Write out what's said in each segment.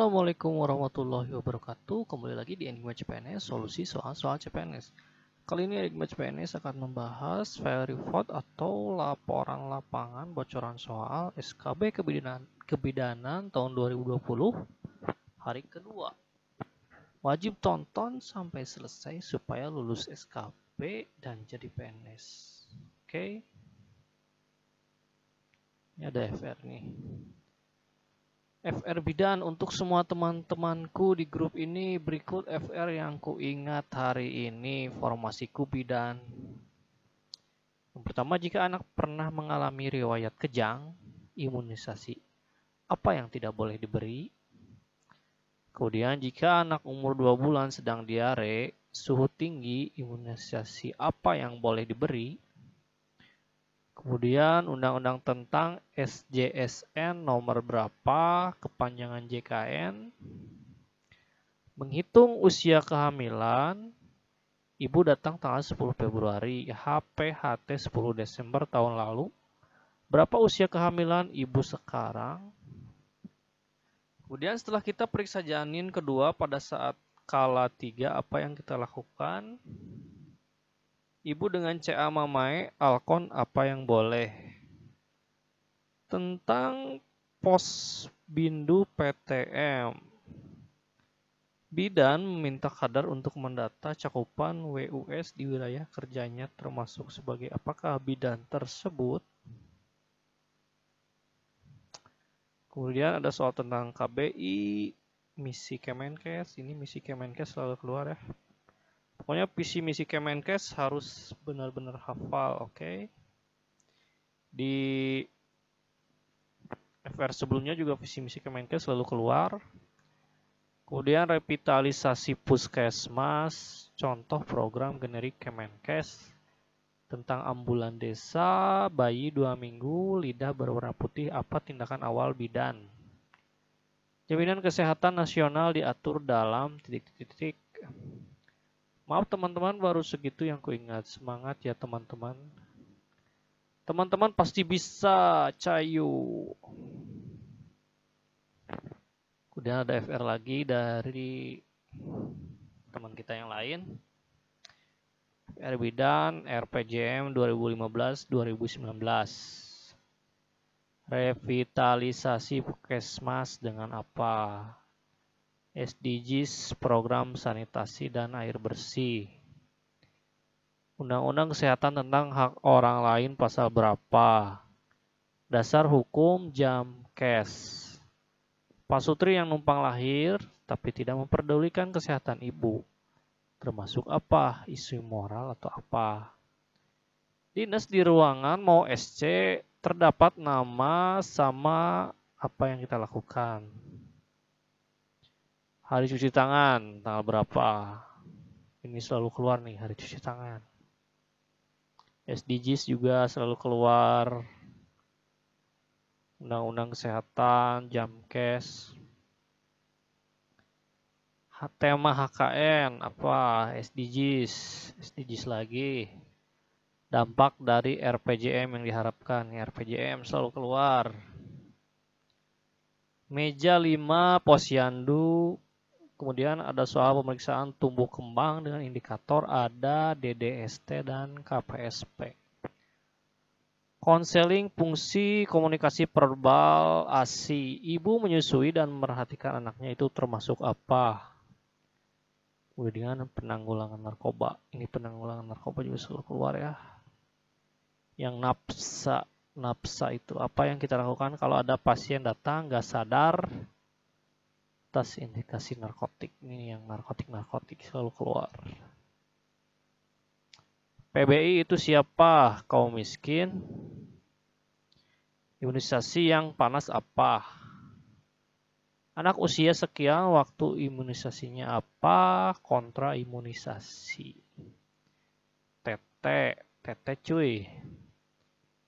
Assalamualaikum warahmatullahi wabarakatuh. Kembali lagi di Enigma CPNS, solusi soal-soal CPNS. Kali ini Enigma CPNS akan membahas file report atau laporan lapangan bocoran soal SKB Kebidanan, Kebidanan tahun 2020 hari kedua. Wajib tonton sampai selesai supaya lulus SKB dan jadi PNS. Oke. Okay. Ini ada FR nih. FR Bidan untuk semua teman-temanku di grup ini berikut FR yang ku ingat hari ini formasiku Bidan. Yang pertama jika anak pernah mengalami riwayat kejang, imunisasi apa yang tidak boleh diberi. Kemudian jika anak umur 2 bulan sedang diare, suhu tinggi, imunisasi apa yang boleh diberi. Kemudian undang-undang tentang SJSN nomor berapa, kepanjangan JKN, menghitung usia kehamilan, ibu datang tanggal 10 Februari, HPHT 10 Desember tahun lalu, berapa usia kehamilan ibu sekarang, Kemudian setelah kita periksa janin kedua pada saat kala 3 apa yang kita lakukan? Ibu dengan CA Mamae, Alkon apa yang boleh? Tentang pos bindu PTM. Bidan meminta kadar untuk mendata cakupan WUS di wilayah kerjanya termasuk sebagai apakah bidan tersebut? Kemudian ada soal tentang KBI, misi Kemenkes. Ini misi Kemenkes selalu keluar ya. Pokoknya visi misi Kemenkes harus benar-benar hafal, oke? Okay? Di FR sebelumnya juga visi misi Kemenkes selalu keluar. Kemudian revitalisasi puskesmas, contoh program generik Kemenkes tentang ambulan desa, bayi dua minggu, lidah berwarna putih, apa tindakan awal bidan. Jaminan kesehatan nasional diatur dalam titik-titik Maaf teman-teman baru segitu yang kuingat. Semangat ya teman-teman. Teman-teman pasti bisa, cayu. Kemudian ada FR lagi dari teman kita yang lain. FR Bidan, RPJM 2015-2019. Revitalisasi Puskesmas dengan apa? SDGs Program Sanitasi dan Air Bersih. Undang-Undang Kesehatan tentang Hak Orang Lain pasal berapa? Dasar Hukum Jam Kes. Pasutri yang numpang lahir tapi tidak memperdulikan kesehatan ibu. Termasuk apa? Isu moral atau apa? Dinas di ruangan mau SC terdapat nama sama apa yang kita lakukan Hari cuci tangan, tanggal berapa? Ini selalu keluar nih, hari cuci tangan. SDGs juga selalu keluar. Undang-undang kesehatan, Jamkes. Tema HKN, apa? SDGs, SDGs lagi. Dampak dari RPJM yang diharapkan. RPJM selalu keluar. Meja 5, posyandu, Kemudian ada soal pemeriksaan tumbuh kembang dengan indikator ada DDST dan KPSP. Konseling fungsi komunikasi verbal ASI. Ibu menyusui dan memperhatikan anaknya itu termasuk apa? Kemudian penanggulangan narkoba. Ini penanggulangan narkoba juga selalu keluar ya. Yang napsa, napsa itu apa yang kita lakukan kalau ada pasien datang nggak sadar atas indikasi narkotik. Ini yang narkotik-narkotik selalu keluar. PBI itu siapa? Kaum miskin. Imunisasi yang panas apa? Anak usia sekian waktu imunisasinya apa? Kontra imunisasi. TT, TT cuy.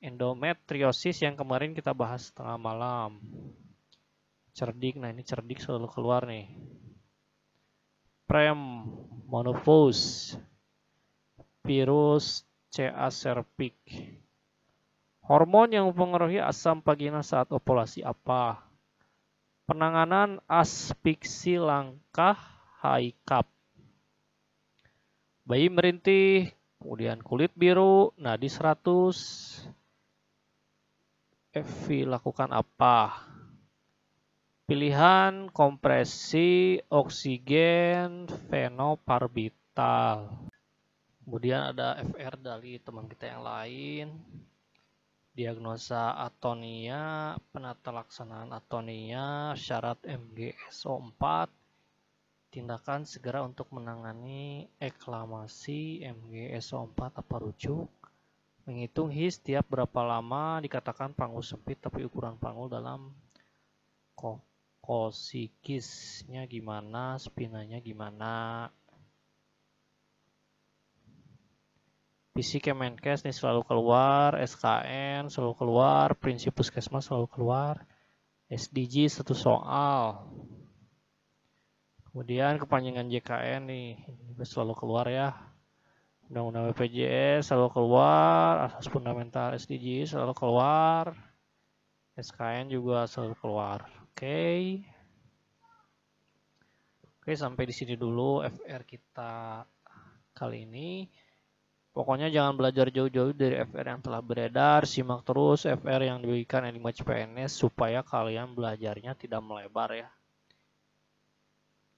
Endometriosis yang kemarin kita bahas setengah malam cerdik nah ini cerdik selalu keluar nih prem monofus virus CA serpik. hormon yang mempengaruhi asam vagina saat ovulasi apa penanganan aspiksi langkah cup. bayi merintih kemudian kulit biru nadi 100 FV lakukan apa Pilihan kompresi oksigen fenobarbital. Kemudian ada FR dari teman kita yang lain. Diagnosa atonia, penata laksanaan atonia, syarat MgSO4, tindakan segera untuk menangani eklamasi MgSO4 apa rujuk, menghitung his tiap berapa lama dikatakan panggul sempit tapi ukuran panggul dalam kok kosikisnya gimana, spinanya gimana. PC Kemenkes ini selalu keluar, SKN selalu keluar, prinsip puskesmas selalu keluar, SDG satu soal. Kemudian kepanjangan JKN nih, ini selalu keluar ya. Undang-undang BPJS selalu keluar, asas fundamental SDG selalu keluar, SKN juga selalu keluar okay. oke sampai di sini dulu FR kita kali ini pokoknya jangan belajar jauh-jauh dari FR yang telah beredar simak terus FR yang diberikan Enigma CPNS supaya kalian belajarnya tidak melebar ya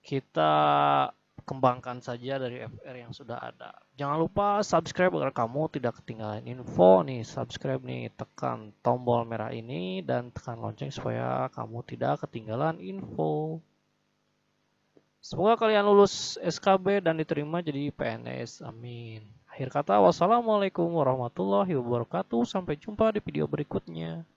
kita kembangkan saja dari FR yang sudah ada. Jangan lupa subscribe agar kamu tidak ketinggalan info nih. Subscribe nih, tekan tombol merah ini dan tekan lonceng supaya kamu tidak ketinggalan info. Semoga kalian lulus SKB dan diterima jadi PNS. Amin. Akhir kata, wassalamualaikum warahmatullahi wabarakatuh. Sampai jumpa di video berikutnya.